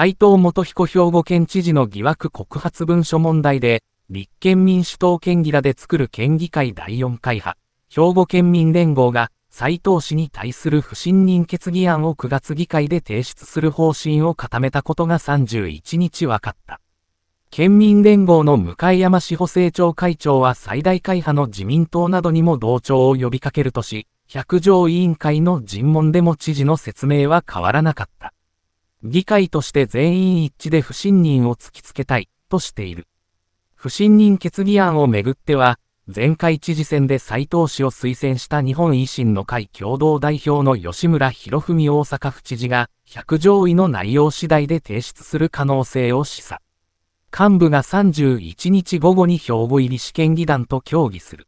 斉藤元彦兵庫県知事の疑惑告発文書問題で、立憲民主党県議らで作る県議会第4会派、兵庫県民連合が、斉藤氏に対する不信任決議案を9月議会で提出する方針を固めたことが31日分かった。県民連合の向山志保政調会長は最大会派の自民党などにも同調を呼びかけるとし、百条委員会の尋問でも知事の説明は変わらなかった。議会として全員一致で不信任を突きつけたい、としている。不信任決議案をめぐっては、前回知事選で斉藤氏を推薦した日本維新の会共同代表の吉村博文大阪府知事が、100条位の内容次第で提出する可能性を示唆。幹部が31日午後に兵庫入り試験議団と協議する。